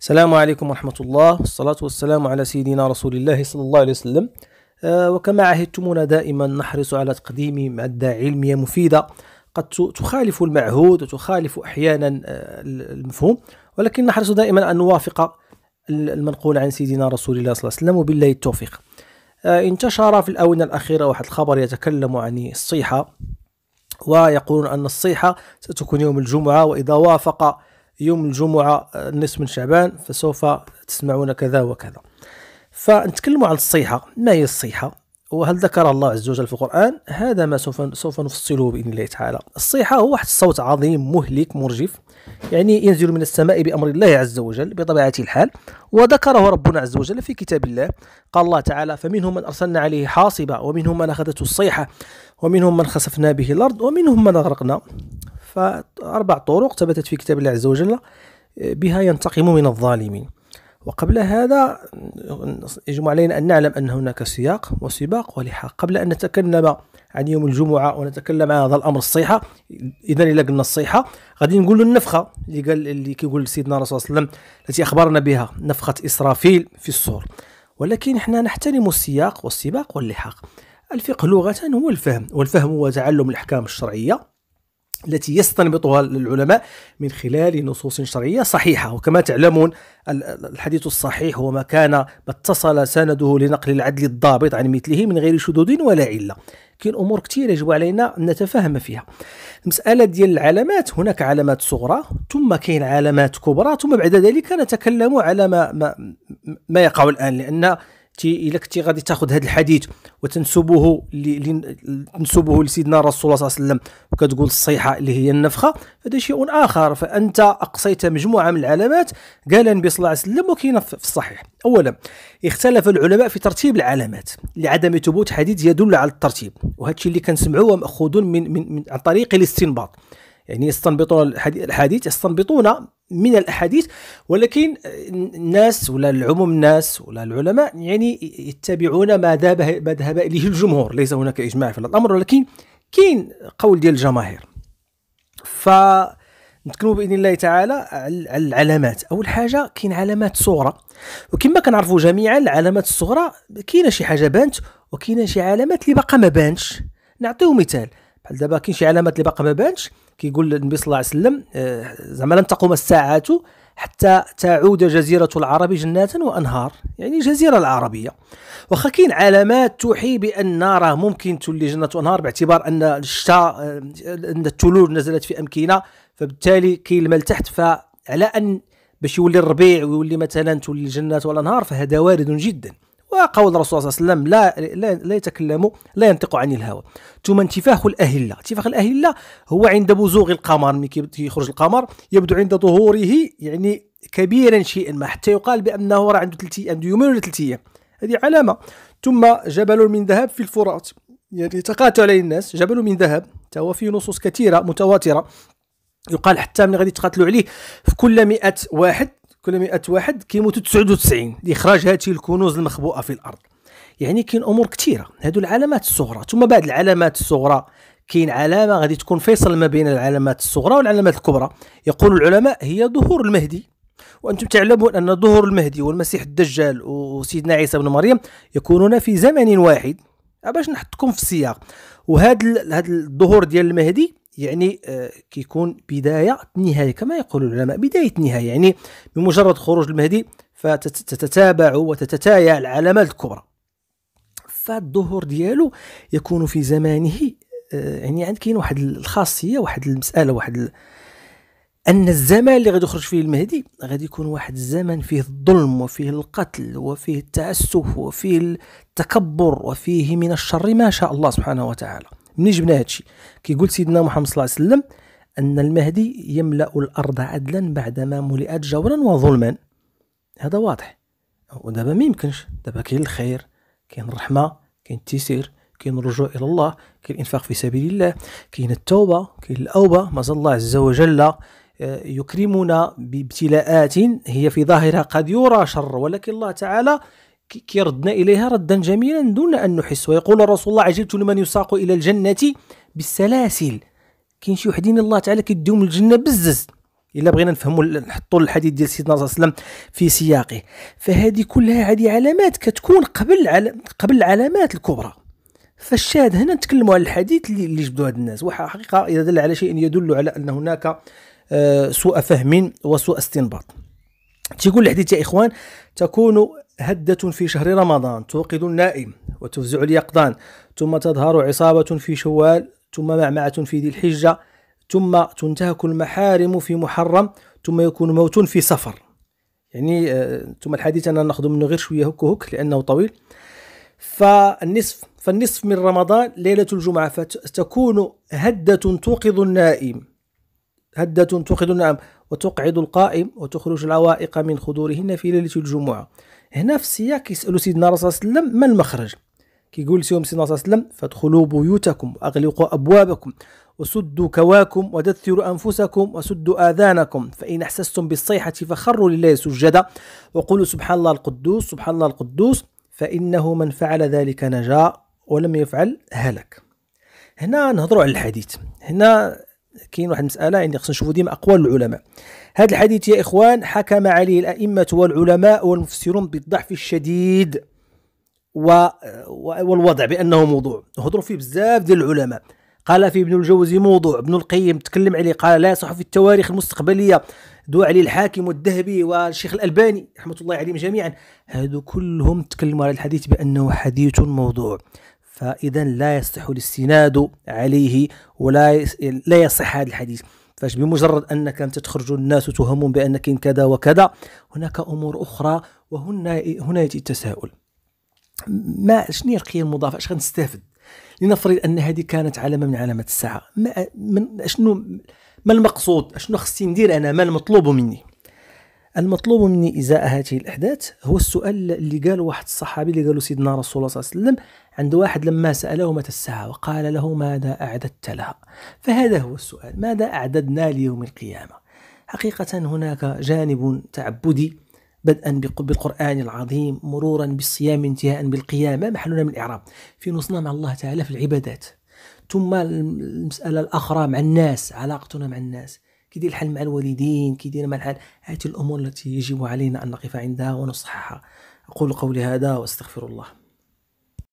السلام عليكم ورحمة الله والصلاة والسلام على سيدنا رسول الله صلى الله عليه وسلم آه، وكما عهدتمونا دائما نحرص على تقديم مادة علمية مفيدة قد تخالف المعهود وتخالف أحيانا آه، المفهوم ولكن نحرص دائما أن نوافق المنقول عن سيدنا رسول الله صلى الله عليه وسلم وبالله التوفيق آه، انتشر في الآونة الأخيرة واحد الخبر يتكلم عن الصيحة ويقولون أن الصيحة ستكون يوم الجمعة وإذا وافق يوم الجمعة النصف آه، من شعبان فسوف تسمعون كذا وكذا فنتكلم عن الصيحة ما هي الصيحة وهل ذكر الله عز وجل في القرآن هذا ما سوف سوف نفصله بإذن الله تعالى الصيحة هو واحد الصوت عظيم مهلك مرجف يعني ينزل من السماء بأمر الله عز وجل بطبيعة الحال وذكره ربنا عز وجل في كتاب الله قال الله تعالى فمنهم من أرسلنا عليه حاصبة ومنهم من أخذته الصيحة ومنهم من خسفنا به الأرض ومنهم من أغرقنا فأربع طرق ثبتت في كتاب الله عز وجل بها ينتقم من الظالمين وقبل هذا يجب علينا أن نعلم أن هناك سياق وسباق ولحاق قبل أن نتكلم عن يوم الجمعة ونتكلم عن هذا الأمر الصيحة إذا إلا قلنا الصيحة غادي نقول النفخة اللي قال اللي كيقول سيدنا الرسول صلى الله عليه وسلم التي أخبرنا بها نفخة إسرافيل في السور ولكن احنا نحترم السياق والسباق واللحاق الفقه لغة هو الفهم والفهم هو تعلم الأحكام الشرعية التي يستنبطها العلماء من خلال نصوص شرعية صحيحة وكما تعلمون الحديث الصحيح هو ما كان ما اتصل سنده لنقل العدل الضابط عن مثله من غير شذوذ ولا علة كاين امور كثيره يجب علينا ان نتفاهم فيها المساله ديال العلامات هناك علامات صغرى ثم كاين علامات كبرى ثم بعد ذلك نتكلم على ما ما, ما يقع الان لان تي الا كنتي غادي تاخذ هذا الحديث وتنسبه تنسبه لسيدنا الرسول صلى الله عليه وسلم وكتقول الصيحه اللي هي النفخه هذا شيء اخر فانت اقصيت مجموعه من العلامات قال النبي صلى الله عليه وسلم وكاين في الصحيح اولا اختلف العلماء في ترتيب العلامات لعدم ثبوت حديث يدل على الترتيب وهذا الشيء اللي كنسمعوه ماخوذ من من, من عن طريق الاستنباط يعني يستنبطون الحديث يستنبطون من الاحاديث ولكن الناس ولا العموم الناس ولا العلماء يعني يتبعون ما ذهب ما ذهب اليه الجمهور ليس هناك اجماع في الامر ولكن كاين قول ديال الجماهير ف نتكلموا باذن الله تعالى على العلامات اول حاجه كاين علامات صغرى وكما كنعرفوا جميعا العلامات الصغرى كاينه شي حاجه بانت وكاينه شي علامات اللي باقا ما بانتش نعطيو مثال بحال دابا كاين شي علامات اللي باقا ما بانش كيقول النبي صلى الله عليه وسلم آه، زعما لن تقوم الساعات حتى تعود جزيرة العرب جنات وأنهار يعني جزيرة العربية واخا كاين علامات توحي بأن راه ممكن تولي جنة وأنهار باعتبار أن الشتاء آه، أن التلور نزلت في أمكنة فبالتالي كاين الماء لتحت فعلى أن باش يولي الربيع ويولي مثلا تولي الجنات والأنهار فهذا وارد جدا وقول الرسول صلى الله عليه وسلم لا لا, لا يتكلم لا ينطق عن الهوى ثم انتفاخ الاهله انتفاخ الاهله هو عند بزوغ القمر من كيخرج القمر يبدو عند ظهوره يعني كبيرا شيئا ما حتى يقال بانه راه عنده ثلاث عنده يومين ولا ثلاث ايام هذه علامه ثم جبل من ذهب في الفرات يعني تقاتل عليه الناس جبل من ذهب توا فيه نصوص كثيره متواتره يقال حتى من غادي يتقاتلوا عليه في كل مئة واحد كل 100 واحد كيموتوا 99 لاخراج هذه الكنوز المخبوءه في الارض يعني كاين امور كثيره هادو العلامات الصغرى ثم بعد العلامات الصغرى كاين علامه غادي تكون فيصل ما بين العلامات الصغرى والعلامات الكبرى يقول العلماء هي ظهور المهدي وانتم تعلمون ان ظهور المهدي والمسيح الدجال وسيدنا عيسى بن مريم يكونون في زمن واحد باش نحطكم في السياق وهذا هذا الظهور ديال المهدي يعني آه، كيكون بدايه نهايه كما يقول العلماء بدايه نهايه يعني بمجرد خروج المهدي فتتتابع وتتتايع العلامات الكبرى فالظهور ديالو يكون في زمانه آه، يعني عند كاين واحد الخاصيه واحد المساله واحد ال... ان الزمان اللي غادي يخرج فيه المهدي غادي يكون واحد الزمن فيه الظلم وفيه القتل وفيه التعسف وفيه التكبر وفيه من الشر ما شاء الله سبحانه وتعالى منين جبنا هادشي كيقول سيدنا محمد صلى الله عليه وسلم ان المهدي يملا الارض عدلا بعدما ملئت جورا وظلما هذا واضح ودابا ما يمكنش دابا كاين الخير كاين الرحمه كاين التيسير كاين الرجوع الى الله كاين الانفاق في سبيل الله كاين التوبه كاين الاوبه مازال الله عز وجل آه، يكرمنا بابتلاءات هي في ظاهرها قد يرى شر ولكن الله تعالى كيردنا إليها ردا جميلا دون أن نحس ويقول رسول الله عجبت لمن يساق إلى الجنة بالسلاسل كاين شي وحدين الله تعالى كيديهم الجنة بزز الا بغينا نفهموا نحطوا الحديث ديال سيدنا صلى الله عليه وسلم في سياقه فهذه كلها هذه علامات كتكون قبل على قبل العلامات الكبرى فالشاهد هنا نتكلموا على الحديث اللي جبدوا هاد الناس وحقيقه اذا دل على شيء يدل على ان هناك آه، سوء فهم وسوء استنباط تيقول الحديث يا اخوان تكون هدة في شهر رمضان توقد النائم وتفزع اليقظان ثم تظهر عصابة في شوال ثم معمعة في ذي الحجة ثم تنتهك المحارم في محرم ثم يكون موت في سفر يعني آه، ثم الحديث أنا نأخذ منه غير شوية هك هك لأنه طويل فالنصف فالنصف من رمضان ليلة الجمعة فتكون هدة توقظ النائم هدة توقد النعم وتقعد القائم وتخرج العوائق من خدورهن في ليلة الجمعة هنا في السياق كيسألوا سيدنا الرسول صلى الله عليه وسلم ما المخرج كيقول لهم سيدنا صلى الله عليه وسلم فادخلوا بيوتكم واغلقوا ابوابكم وسدوا كواكم ودثروا انفسكم وسدوا اذانكم فان احسستم بالصيحه فخروا لله سجدا وقولوا سبحان الله القدوس سبحان الله القدوس فانه من فعل ذلك نجا ولم يفعل هلك هنا نهضروا على الحديث هنا كاين واحد المساله يعني خصنا نشوفوا ديما اقوال العلماء هذا الحديث يا اخوان حكم عليه الائمه والعلماء والمفسرون بالضعف الشديد و... والوضع بانه موضوع هضروا فيه بزاف ديال العلماء قال فيه ابن الجوزي موضوع ابن القيم تكلم عليه قال لا يصح في التواريخ المستقبليه دو علي الحاكم والذهبي والشيخ الالباني رحمه الله عليهم جميعا هادو كلهم تكلموا على الحديث بانه حديث موضوع فإذا لا يصح الاستناد عليه ولا لا يصح هذا الحديث فاش بمجرد انك انت تخرج الناس تهمون بانك كذا وكذا هناك امور اخرى وهنا هنا ياتي التساؤل ما شنو هي القيم المضافه اش غنستافد لنفرض ان هذه كانت علامه من علامات الساعه ما من شنو ما المقصود شنو خصني ندير انا ما المطلوب مني المطلوب مني ازاء هذه الاحداث هو السؤال اللي قال واحد الصحابي اللي قالوا سيدنا رسول الله صلى الله عليه وسلم عند واحد لما ساله متى الساعه وقال له ماذا اعددت لها فهذا هو السؤال ماذا اعددنا ليوم القيامه حقيقه هناك جانب تعبدي بدءا بالقرآن العظيم مرورا بالصيام انتهاء بالقيامة محلنا من الإعراب في نصنا مع الله تعالى في العبادات ثم المسألة الأخرى مع الناس علاقتنا مع الناس كيدير الحل مع الوالدين كيدير مع الحل هذه الامور التي يجب علينا ان نقف عندها ونصححها اقول قولي هذا واستغفر الله